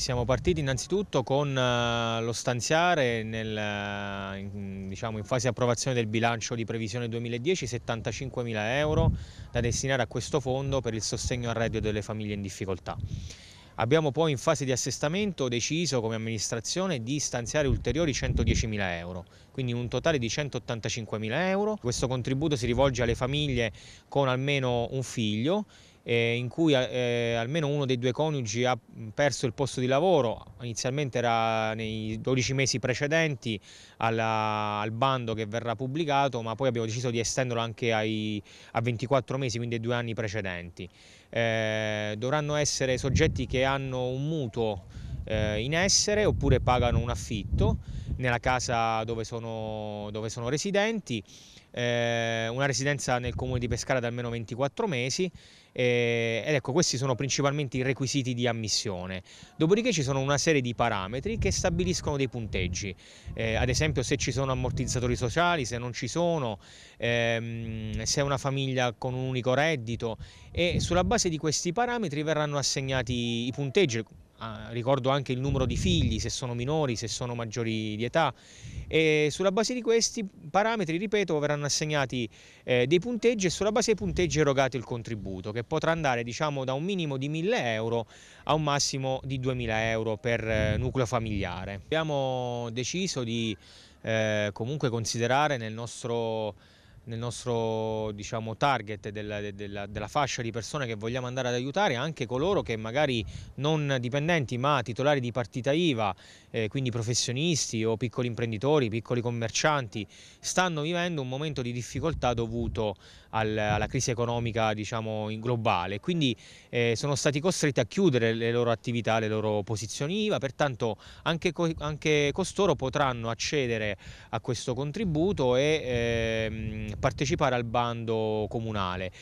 Siamo partiti innanzitutto con eh, lo stanziare nel, eh, in, diciamo, in fase approvazione del bilancio di previsione 2010 75 mila euro da destinare a questo fondo per il sostegno al reddito delle famiglie in difficoltà. Abbiamo poi in fase di assestamento deciso come amministrazione di stanziare ulteriori 110.000 euro, quindi un totale di 185.000 euro. Questo contributo si rivolge alle famiglie con almeno un figlio eh, in cui eh, almeno uno dei due coniugi ha perso il posto di lavoro, inizialmente era nei 12 mesi precedenti alla, al bando che verrà pubblicato, ma poi abbiamo deciso di estenderlo anche ai, a 24 mesi, quindi ai due anni precedenti. Eh, dovranno essere soggetti che hanno un mutuo eh, in essere oppure pagano un affitto nella casa dove sono, dove sono residenti, eh, una residenza nel comune di Pescara da almeno 24 mesi eh, ed ecco questi sono principalmente i requisiti di ammissione. Dopodiché ci sono una serie di parametri che stabiliscono dei punteggi, eh, ad esempio se ci sono ammortizzatori sociali, se non ci sono, ehm, se è una famiglia con un unico reddito e sulla base di questi parametri verranno assegnati i punteggi Ah, ricordo anche il numero di figli, se sono minori, se sono maggiori di età e sulla base di questi parametri, ripeto, verranno assegnati eh, dei punteggi e sulla base dei punteggi erogato il contributo che potrà andare diciamo da un minimo di 1000 euro a un massimo di 2000 euro per eh, nucleo familiare. Abbiamo deciso di eh, comunque considerare nel nostro nel nostro diciamo, target della, della, della, fascia di persone che vogliamo andare ad aiutare, anche coloro che magari non dipendenti ma titolari di partita IVA, eh, quindi professionisti o piccoli imprenditori, piccoli commercianti, stanno vivendo un momento di difficoltà dovuto al, alla crisi economica diciamo, in globale. Quindi eh, sono stati costretti a chiudere le loro attività, le loro posizioni IVA, pertanto anche, co anche costoro potranno accedere a questo contributo e... Ehm, partecipare al bando comunale.